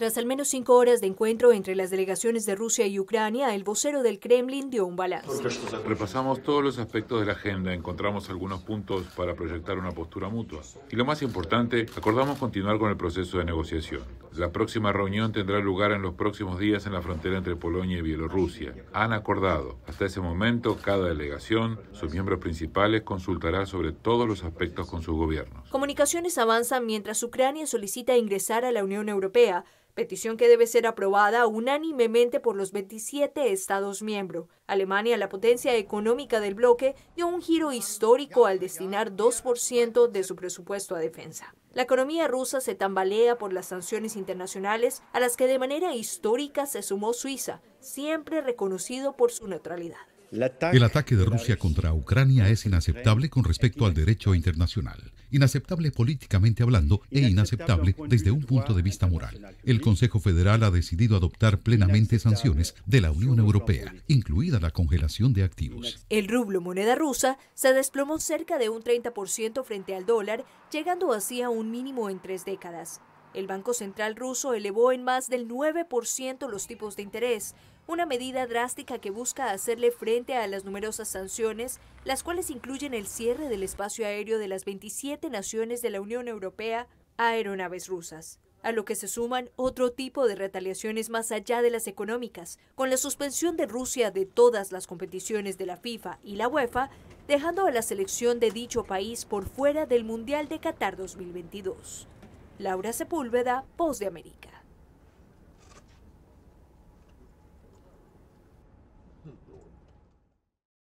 Tras al menos cinco horas de encuentro entre las delegaciones de Rusia y Ucrania, el vocero del Kremlin dio un balance. Repasamos todos los aspectos de la agenda, encontramos algunos puntos para proyectar una postura mutua. Y lo más importante, acordamos continuar con el proceso de negociación. La próxima reunión tendrá lugar en los próximos días en la frontera entre Polonia y Bielorrusia. Han acordado. Hasta ese momento, cada delegación, sus miembros principales, consultará sobre todos los aspectos con sus gobiernos. Comunicaciones avanzan mientras Ucrania solicita ingresar a la Unión Europea petición que debe ser aprobada unánimemente por los 27 Estados miembros. Alemania, la potencia económica del bloque, dio un giro histórico al destinar 2% de su presupuesto a defensa. La economía rusa se tambalea por las sanciones internacionales a las que de manera histórica se sumó Suiza, siempre reconocido por su neutralidad. El ataque de Rusia contra Ucrania es inaceptable con respecto al derecho internacional, inaceptable políticamente hablando e inaceptable desde un punto de vista moral. El Consejo Federal ha decidido adoptar plenamente sanciones de la Unión Europea, incluida la congelación de activos. El rublo moneda rusa se desplomó cerca de un 30% frente al dólar, llegando así a un mínimo en tres décadas. El Banco Central ruso elevó en más del 9% los tipos de interés, una medida drástica que busca hacerle frente a las numerosas sanciones, las cuales incluyen el cierre del espacio aéreo de las 27 naciones de la Unión Europea a aeronaves rusas a lo que se suman otro tipo de retaliaciones más allá de las económicas, con la suspensión de Rusia de todas las competiciones de la FIFA y la UEFA, dejando a la selección de dicho país por fuera del Mundial de Qatar 2022. Laura Sepúlveda, Pos de América.